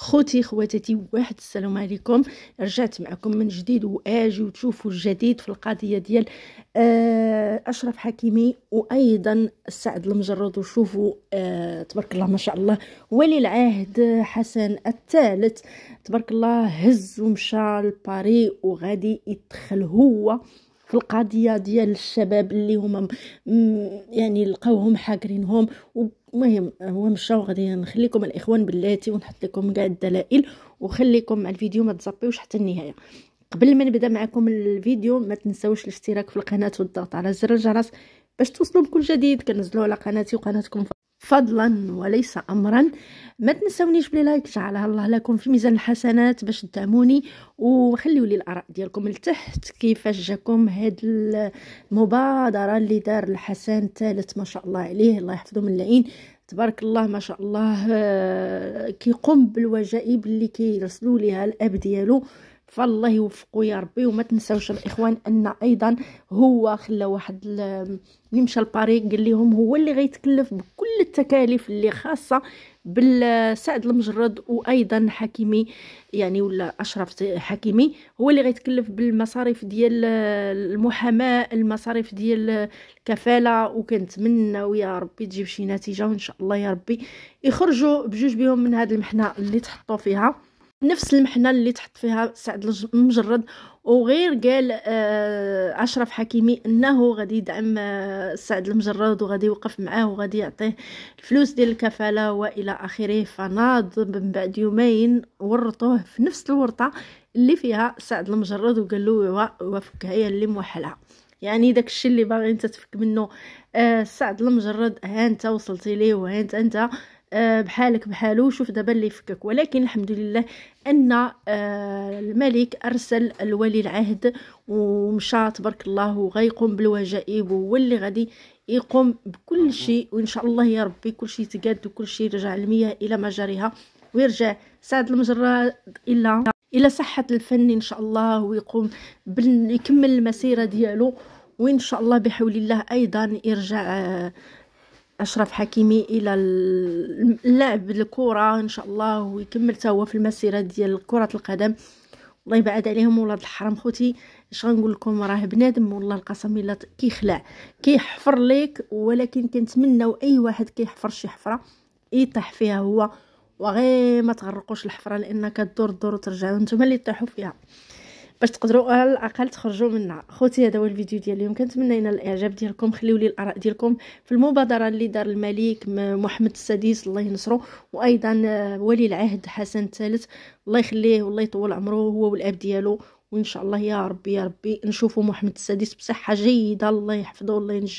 خوتي خواتاتي واحد السلام عليكم رجعت معكم من جديد واجي وتشوفوا الجديد في القضيه ديال آه، اشرف حكيمي وايضا سعد المجرد وشوفوا آه، تبارك الله ما شاء الله ولي العهد حسن الثالث تبارك الله هز ومشى لباري وغادي يدخل هو في القضيه ديال الشباب اللي هما يعني لقاوهم حاكرينهم المهم هو مشاو غادي نخليكم الاخوان بلاتي ونحط لكم كاع الدلائل وخليكم مع الفيديو ما تزبيوش حتى النهايه قبل ما نبدا معكم الفيديو ما تنساوش الاشتراك في القناه والضغط على زر الجرس باش توصلوا بكل جديد كنزلوا على قناتي وقناتكم فضلا وليس امرا ما تنسونيش بلي لايك جعلها الله لكم في ميزان الحسنات باش تدعموني وخليوا لي الاراء ديالكم لتحت كيفاش جاكم هاد المبادره اللي دار الحسن الثالث ما شاء الله عليه الله يحفظه من اللعين تبارك الله ما شاء الله آه، كيقوم بالوجائب اللي كيرسلوا ليها الاب ديالو فالله يوفقو يا ربي وما تنساوش الاخوان ان ايضا هو خلى واحد اللي مشى لباريس قال لهم هو اللي غيتكلف كل التكاليف اللي خاصه بالسعد المجرد وايضا حكيمي يعني ولا اشرف حكيمي هو اللي غيتكلف بالمصاريف ديال المحاماه المصاريف ديال الكفاله وكنتمناو يا ربي تجيب شي نتيجه وان شاء الله يا ربي يخرجوا بجوج بهم من هذه المحنه اللي تحطوا فيها نفس المحنه اللي تحط فيها سعد المجرد وغير قال آه، اشرف حكيمي انه غادي يدعم آه، سعد المجرد وغادي يوقف معاه وغادي يعطيه الفلوس ديال الكفاله والى اخره فناض من بعد يومين ورطوه في نفس الورطه اللي فيها سعد المجرد وقال له وافكها هي اللي موحلها يعني داك الشيء اللي باغي انت تفك منه آه، سعد المجرد ها انت وصلتي ليه وها انت انت آه، بحالك بحالو شوف دابا اللي يفكك ولكن الحمد لله ان آه، الملك ارسل الولي العهد ومشى تبارك الله وغيقوم بالوجائب هو اللي غادي يقوم بكل شيء وان شاء الله يا ربي كل شيء يتقاد وكل شيء يرجع المياه الى مجاريها ويرجع سعد المجرد الى الى صحه الفن ان شاء الله ويقوم يكمل المسيره ديالو وان شاء الله بحول الله ايضا يرجع آه، اشرف حكيمي الى اللعب الكره ان شاء الله ويكمل تا هو في المسيره ديال كره القدم الله يبعد عليهم ولاد الحرام خوتي اش غنقول لكم راه بنادم والله القسم الا كيخلع كيحفر ليك ولكن كنتمناو اي واحد كيحفر شي حفره يطيح فيها هو وغير ما تغرقوش الحفره لان كدور دور وترجع وانتم اللي طيحوا فيها باش تقدروا على الاقل تخرجوا منها خوتي هذا هو الفيديو ديال اليوم كنتمنى ينال الاعجاب ديالكم خليو لي الاراء ديالكم في المبادره اللي دار الملك محمد السادس الله ينصرو وايضا آه، ولي العهد حسن الثالث الله يخليه والله يطول عمره هو والاب ديالو وان شاء الله يا ربي يا ربي نشوفوا محمد السادس بصحه جيده الله يحفظه الله ينجي